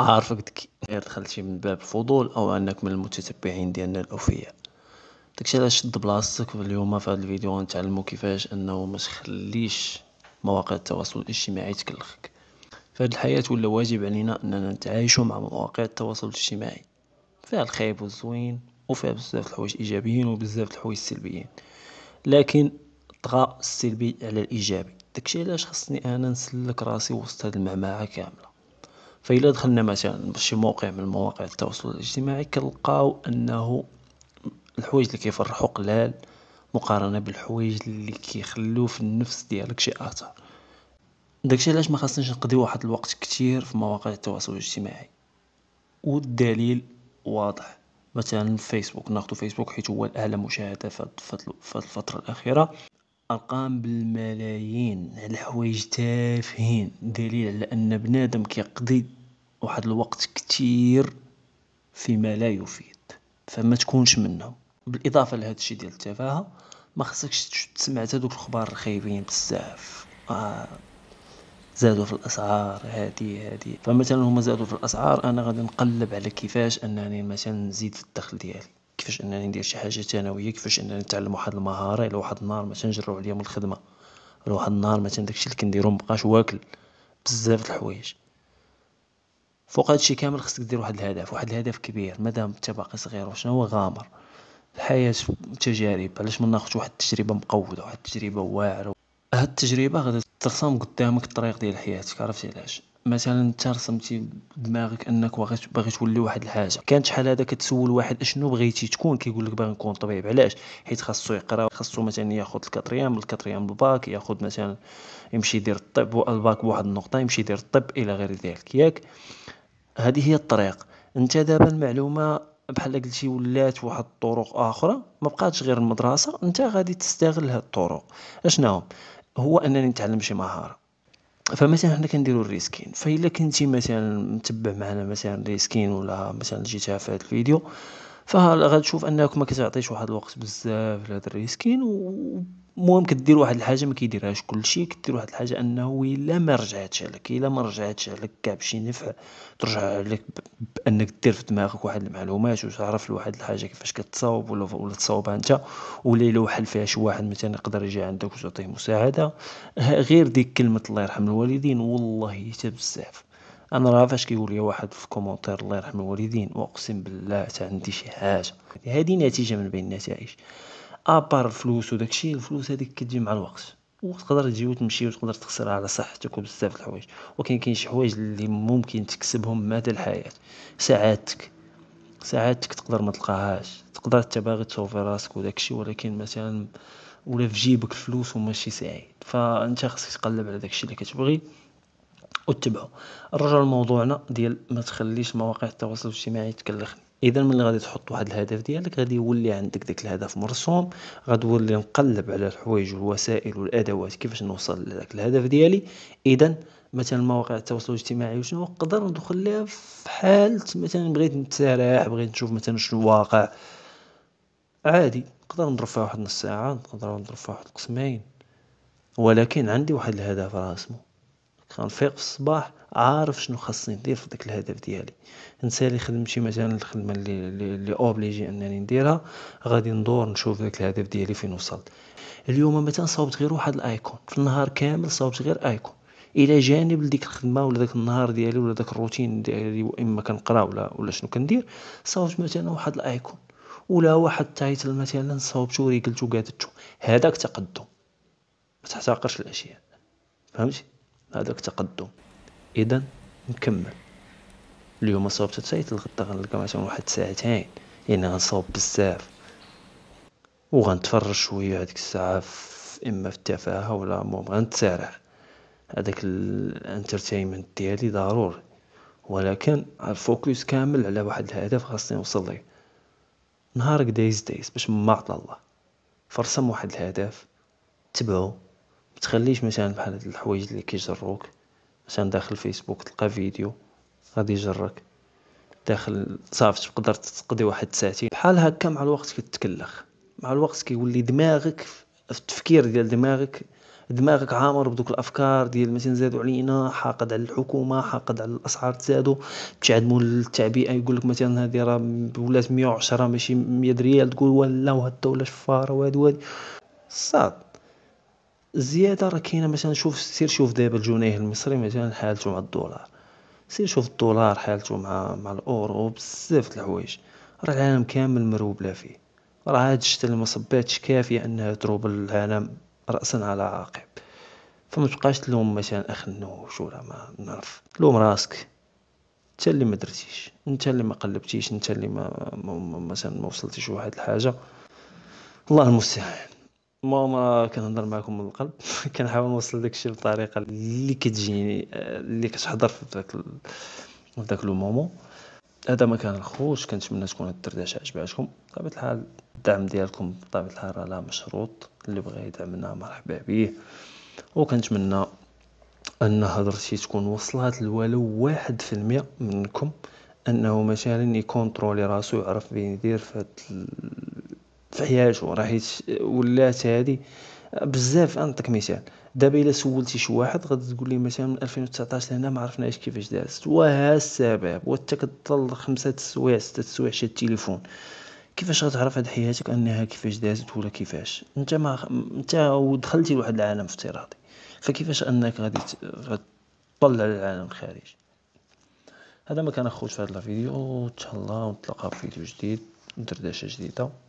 عارفك دكي دخلت دخلتي من باب فضول او انك من المتتبعين ديالنا الاوفياء داكشي علاش شد بلاصتك اليوم في هذا الفيديو غنتعلمو كيفاش انه ما تخليش مواقع التواصل الاجتماعي تكلخك في الحياه ولا واجب علينا اننا نتعايشوا مع مواقع التواصل الاجتماعي فيها الخايب والزوين وفيها بزاف الحوايج ايجابيين وبزاف الحوايج سلبيين لكن طغى السلبي على الايجابي داكشي علاش خصني انا نسلك راسي وسط هاد المعمعه كامله فإلا دخلنا مثلا شي موقع من مواقع التواصل الاجتماعي كنلقاو انه الحوايج اللي كيفرحو قلال مقارنه بالحوايج اللي كيخلو في النفس ديالك شي اثر داكشي علاش ما خاصناش نقضي واحد الوقت كتير في مواقع التواصل الاجتماعي والدليل واضح مثلا فيسبوك ناخذ فيسبوك حيت هو الاعلى مشاهده في الفتره الاخيره ارقام بالملايين على حوايج تافهين دليل على ان بنادم كيقضي واحد الوقت كتير فيما لا يفيد فما تكونش منهم بالاضافه لهذا الشيء ديال التفاهه ما خصكش سمعت دوك الخبار الخايبين بزاف آه زادوا في الاسعار هادي هادي فمثلا هما زادوا في الاسعار انا غادي نقلب على كيفاش انني مثلا نزيد في الدخل ديالي كيفاش انني ندير شي حاجه ثانويه كيفاش انني نتعلم واحد المهاره الى واحد النهار مثلا جرو عليا من الخدمه الى واحد النهار مثلا داكشي اللي كنديرو مبقاش واكل بزاف د الحوايج فوق هادشي كامل خصك دير واحد الهدف واحد الهدف كبير مادام انت باقي صغير وشنو هو غامر الحياة تجارب علاش ما ناخذ واحد التجربة مقودة واحد التجربة واعرة هاد التجربة غادي ترسم قدامك الطريق ديال حياتك عرفتي علاش مثلا انت رسمتي بدماغك انك باغي تولي واحد الحاجه كانت شحال هذا كتسول واحد اشنو بغيتي تكون كيقول لك باغي نكون طبيب علاش حيت خاصو يقرا خاصو مثلا ياخذ الكاتريام الكاتريام الباك ياخذ مثلا يمشي يدير الطب الباك بواحد النقطه يمشي يدير الطب الى غير ذلك ياك هذه هي الطريق انت دابا المعلومه بحال قلتي ولات واحد الطرق اخرى ما بقاتش غير المدرسه انت غادي تستغل هاد الطرق اشنو هو انني نتعلم شي مهاره فمثلا حنا كنديرو الريسكين فالا كنتي مثلا متبع معنا مثلا الريسكين ولا مثلا جيتها في هاد الفيديو فغتشوف انك ما كتعطيش واحد الوقت بزاف لهاد الريسكين و المهم كدير واحد الحاجه ما كيديرهاش كلشي كدير واحد الحاجه انه الا ما رجعتش عليك الا ما رجعتش عليك كاع بشي نفع ترجع عليك بانك دير في دماغك واحد المعلومات وتعرف لواحد الحاجه كيفاش كتصاوب ولا ولا تصاوبها انت ولا الا وحل فيها شي واحد مثلا يقدر يجي عندك وتعطيه مساعده غير ديك كلمه الله يرحم الوالدين والله حتى بزاف انا راه فاش كيقول لي واحد في كومونتير الله يرحم الوالدين واقسم بالله حتى عندي شي حاجه هذه نتيجه من بين النتائج ابار الفلوس داكشي الفلوس هذيك كتجي مع الوقت وتقدر تجي وتمشي وتقدر تخسرها على صحتك وبزاف د الحوايج ولكن كاين شي حوايج اللي ممكن تكسبهم مدى الحياه سعادتك سعادتك تقدر ما تلقاهاش تقدر انت باغي تصوفي راسك وداكشي ولكن مثلا ولا في جيبك فلوس وماشي سعيد فانت خاصك تقلب على داكشي اللي كتبغي وتبعه نرجعو لموضوعنا ديال ما تخليش مواقع التواصل الاجتماعي تكلخني اذا ملي غادي تحط واحد الهدف ديالك غادي يولي عندك داك الهدف مرسوم غتولي نقلب على الحوايج والوسائل والادوات كيفاش نوصل لذاك الهدف ديالي اذا مثلا مواقع التواصل الاجتماعي وشنو نقدر ندخل لها في حاله مثلا بغيت نتسارح بغيت نشوف مثلا شنو الواقع عادي نقدر نضرب فيها واحد نص ساعه نقدر نضرب فيها واحد القسمين ولكن عندي واحد الهدف راسمه غنفيق في الصباح عارف شنو خاصني ندير في داك الهدف ديالي نسالي خدمتي مثلا الخدمه اللي اللي اوبليجي انني نديرها غادي ندور نشوف داك الهدف ديالي فين وصلت اليوم مثلا صوبت غير واحد الايكون في النهار كامل صاوبت غير ايكون الى جانب لديك الخدمه ولا داك النهار ديالي ولا داك الروتين ديالي اما كنقرا ولا ولا شنو كندير صاوبت مثلا واحد الايكون ولا واحد التايتل مثلا صاوبته وريقلته قادتو هذاك تقدم ما تحتقرش الاشياء فهمتي هذاك تقدم اذا نكمل اليوم صوبت تايت الغدا غنلقى مثلا واحد ساعتين يعني غنصوب بزاف وغنتفرج شويه هذيك الساعه في اما في التفاهه ولا المهم غنتسارع هذاك الانترتينمنت ديالي ضروري ولكن الفوكس كامل على واحد الهدف خاصني نوصل ليه نهارك دايز دايز باش ما الله فرسم واحد الهدف تبعو متخليش مثلا بحال هاد الحوايج اللي كيجروك مثلا داخل فيسبوك تلقى فيديو غادي يجرك داخل صافي تقدر تقضي واحد ساعتين بحال هكا مع الوقت كتكلخ مع الوقت كيولي دماغك التفكير ديال دماغك دماغك عامر بدوك الافكار ديال مثلا زادوا علينا حاقد على الحكومه حاقد على الاسعار تزادوا مول التعبئه يقول لك مثلا هذه راه ولات 110 ماشي 100 ريال تقول ولا وهاد الدوله شفاره وهاد وهاد صاد الزياده راه كاينه مثلا شوف سير شوف دابا الجنيه المصري مثلا حالته مع الدولار سير شوف الدولار حالته مع مع الاورو بزاف د الحوايج راه العالم كامل مروبله فيه راه هاد الشتا اللي مصباتش كافيه انها تروب العالم راسا على عقب فما تبقاش تلوم مثلا اخ النوش ولا ما نعرف تلوم راسك انت اللي ما درتيش انت اللي ما قلبتيش انت اللي ما مثلا ما وصلتيش لواحد الحاجه الله المستعان ماما كنهضر معكم من القلب كنحاول نوصل داكشي بطريقه اللي كتجيني اللي كتحضر في داك في داك لو مومون هذا ما كان الخوش كنتمنى تكون هاد الدردشه عجباتكم بطبيعه الحال الدعم ديالكم بطبيعه الحال راه لا مشروط اللي بغى يدعمنا مرحبا بيه وكنتمنى ان هضرتي تكون وصلت لولو واحد في المية منكم انه مثلا يكونترولي راسو يعرف بين يدير في هاد في حياته راه حيت ولات هادي بزاف نعطيك مثال دابا الا سولتي شي واحد غادي تقول لي مثلا من 2019 لهنا ما عرفناش كيفاش دازت وها السبب وانت كتضل خمسة السوايع ستة السوايع شاد التليفون كيفاش غتعرف هاد حياتك انها كيفاش دازت ولا كيفاش انت ما انت ودخلتي لواحد العالم افتراضي فكيفاش انك غادي تطلع للعالم الخارج هذا ما كان اخوت في هذا الفيديو الله ونتلاقاو في فيديو جديد ودردشه جديده